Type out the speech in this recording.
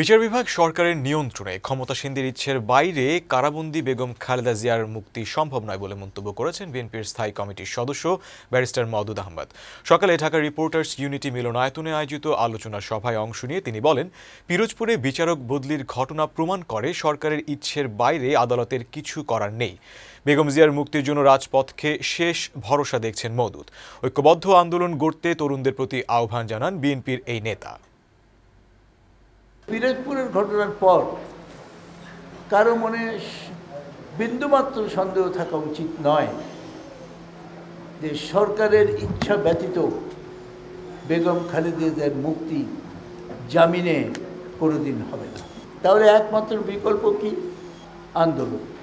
বিচার বিভাগ সরকারের নিয়ন্ত্রণে ক্ষমতাসীনদের ইচ্ছের বাইরে কারাবন্দী বেগম খালেদা জিয়ার মুক্তি সম্ভব নয় বলে মন্তব্য করেছেন বিএনপির স্থায়ী কমিটির সদস্য ব্যারিস্টার মওদুদ আহমদ সকালে ঢাকা রিপোর্টার্স ইউনিটি মিলনায়তনে আয়োজিত আলোচনা সভায় অংশ নিয়ে তিনি বলেন পিরোজপুরে বিচারক বদলির ঘটনা প্রমাণ করে সরকারের ইচ্ছের বাইরে আদালতের কিছু করার নেই বেগম জিয়ার মুক্তির জন্য রাজপথকে শেষ ভরসা দেখছেন মদুদ ঐক্যবদ্ধ আন্দোলন গড়তে তরুণদের প্রতি আহ্বান জানান বিএনপির এই নেতা পিরোজপুরের ঘটনার পর কারো মনে বিন্দুমাত্র সন্দেহ থাকা উচিত নয় যে সরকারের ইচ্ছা ব্যতীত বেগম খালেদাদের মুক্তি জামিনে কোনোদিন হবে না তাহলে একমাত্র বিকল্প কি আন্দোলন